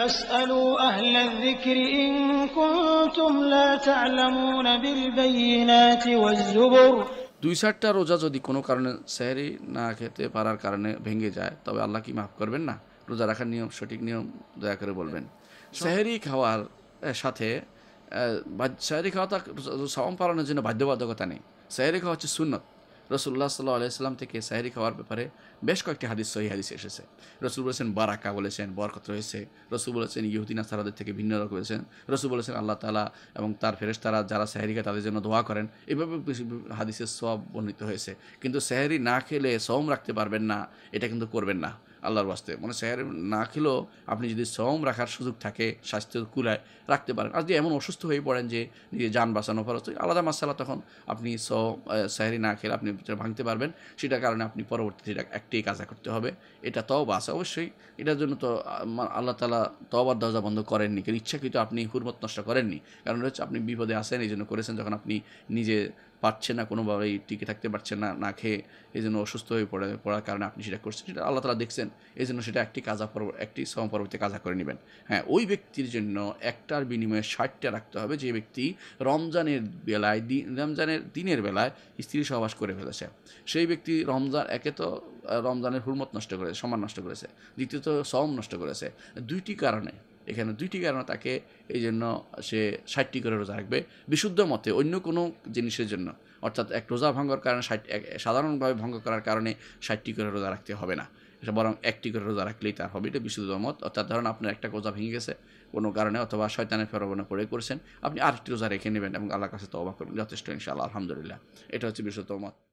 দুই সাতটা রোজা যদি কোনো কারণে স্যারি না খেতে পারার কারণে ভেঙে যায় তবে আল্লাহ কি মাফ করবেন না রোজা রাখার নিয়ম সঠিক নিয়ম দয়া করে বলবেন স্যারি খাওয়ার সাথে স্যারি খাওয়া তা সম পালনের জন্য বাধ্যবাধকতা নেই স্যারি খাওয়া হচ্ছে সুন্নত রসুল্লাহ সাল্লাহ থেকে সাহেরি খাওয়ার ব্যাপারে বেশ কয়েকটি হাদিস সহি হাদিস এসেছে রসুল বলেছেন বারাকা বলেছেন বরকত রয়েছে রসুল বলেছেন ইহুদিনা সারাদের থেকে ভিন্ন রকম বলেছেন রসুল বলেছেন আল্লাহ তালা এবং তার তারা যারা সাহারি খায় তাদের জন্য দোয়া করেন এভাবে হাদিসের সব বর্ণিত হয়েছে কিন্তু সাহেরি না খেলে সম রাখতে পারবেন না এটা কিন্তু করবেন না আল্লাহর বাস্তে মানে স্যার না খেলেও আপনি যদি শ্রম রাখার সুযোগ থাকে স্বাস্থ্য কুলায় রাখতে পারেন আর যদি এমন অসুস্থ হয়ে পড়েন যে নিজে যান বাঁচানো ফরজ আলাদা মাসালা তখন আপনি স স্যারি না খেলে আপনি ভাঙতে পারবেন সেটার কারণে আপনি পরবর্তীতে এটা একটি কাজা করতে হবে এটা তও বাস অবশ্যই এটার জন্য তো আল্লাহ তালা তবার দরজা বন্ধ করেননি কিন্তু ইচ্ছাকৃত আপনি হুরমত নষ্ট করেননি কারণ হচ্ছে আপনি বিপদে আসেন এই জন্য করেছেন যখন আপনি নিজে পারছে না কোনোভাবেই টিকে থাকতে পারছে না না খেয়ে এই জন্য অসুস্থ হয়ে পড়ে পড়ার কারণে আপনি সেটা করছেন সেটা আল্লাহ তালা দেখছেন এই জন্য সেটা একটি কাজা পর্ব একটি সম কাজা করে নেবেন হ্যাঁ ওই ব্যক্তির জন্য একটার বিনিময়ে ষাটটা রাখতে হবে যে ব্যক্তি রমজানের বেলায় দিন রমজানের দিনের বেলায় স্ত্রী সহবাস করে ফেলেছে সেই ব্যক্তি রমজান একে তো রমজানের হুরমত নষ্ট করেছে সমান নষ্ট করেছে দ্বিতীয়ত সম নষ্ট করেছে দুইটি কারণে এখানে দুইটি কারণে তাকে এই জন্য সে ষাটটি করে রোজা রাখবে বিশুদ্ধ মতে অন্য কোনো জিনিসের জন্য অর্থাৎ এক রোজা ভঙ্গর কারণে ষাট সাধারণভাবে ভঙ্গ করার কারণে ষাটটি করে রোজা রাখতে হবে না এটা বরং একটি করে রোজা রাখলেই তার হবে এটা বিশুদ্ধ মত অর্থাৎ ধরুন আপনার একটা রোজা ভেঙে গেছে কোনো কারণে অথবা শয়তানের ফেরবনে পড়ে করেছেন আপনি আরেকটি রোজা রেখে নেবেন এবং আল্লাহর কাছে অবাক করবেন যথেষ্ট ইনশাআল্লাহ আলহামদুলিল্লাহ এটা হচ্ছে বিশুদ্ধ মত